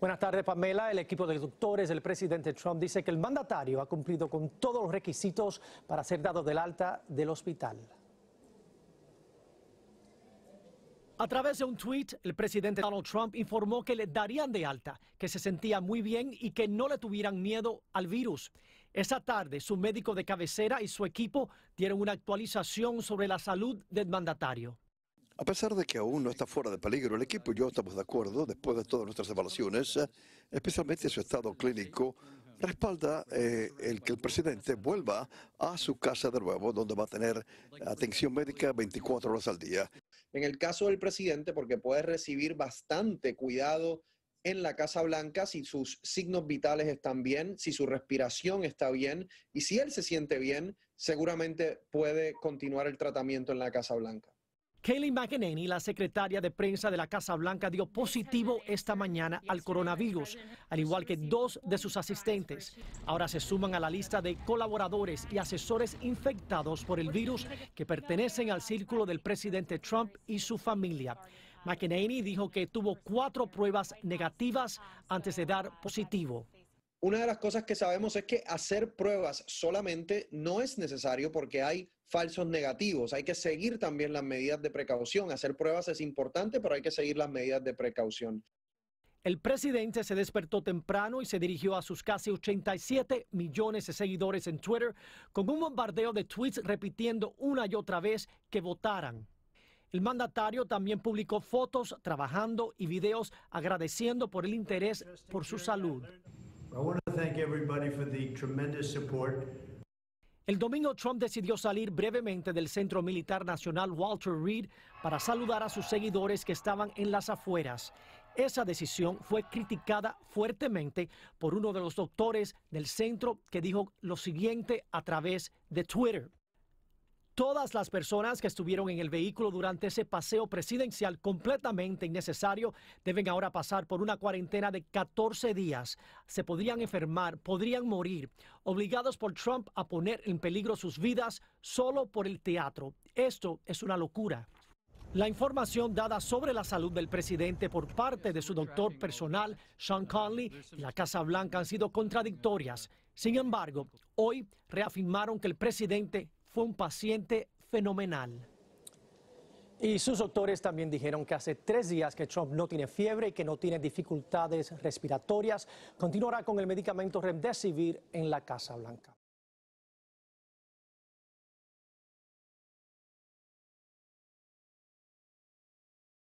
Buenas tardes, Pamela. El equipo de doctores del presidente Trump dice que el mandatario ha cumplido con todos los requisitos para ser dado del alta del hospital. A través de un tuit, el presidente Donald Trump informó que le darían de alta, que se sentía muy bien y que no le tuvieran miedo al virus. Esa tarde, su médico de cabecera y su equipo dieron una actualización sobre la salud del mandatario. A pesar de que aún no está fuera de peligro, el equipo y yo estamos de acuerdo, después de todas nuestras evaluaciones, especialmente su estado clínico, respalda eh, el que el presidente vuelva a su casa de nuevo, donde va a tener atención médica 24 horas al día. En el caso del presidente, porque puede recibir bastante cuidado en la Casa Blanca si sus signos vitales están bien, si su respiración está bien y si él se siente bien, seguramente puede continuar el tratamiento en la Casa Blanca. Kayleigh McEnany, la secretaria de prensa de la Casa Blanca, dio positivo esta mañana al coronavirus, al igual que dos de sus asistentes. Ahora se suman a la lista de colaboradores y asesores infectados por el virus que pertenecen al círculo del presidente Trump y su familia. McEnany dijo que tuvo cuatro pruebas negativas antes de dar positivo una de las cosas que sabemos es que hacer pruebas solamente no es necesario porque hay falsos negativos. Hay que seguir también las medidas de precaución. Hacer pruebas es importante, pero hay que seguir las medidas de precaución. El presidente se despertó temprano y se dirigió a sus casi 87 millones de seguidores en Twitter con un bombardeo de tweets repitiendo una y otra vez que votaran. El mandatario también publicó fotos trabajando y videos agradeciendo por el interés por su salud. El domingo Trump decidió salir brevemente del Centro Militar Nacional Walter Reed para saludar a sus seguidores que estaban en las afueras. Esa decisión fue criticada fuertemente por uno de los doctores del centro que dijo lo siguiente a través de Twitter todas las personas que estuvieron en el vehículo durante ese paseo presidencial completamente innecesario deben ahora pasar por una cuarentena de 14 días. Se podrían enfermar, podrían morir, obligados por Trump a poner en peligro sus vidas solo por el teatro. Esto es una locura. La información dada sobre la salud del presidente por parte de su doctor personal, Sean Conley, y la Casa Blanca han sido contradictorias. Sin embargo, hoy reafirmaron que el presidente fue un paciente fenomenal. Y sus doctores también dijeron que hace tres días que Trump no tiene fiebre y que no tiene dificultades respiratorias. Continuará con el medicamento Remdesivir en la Casa Blanca.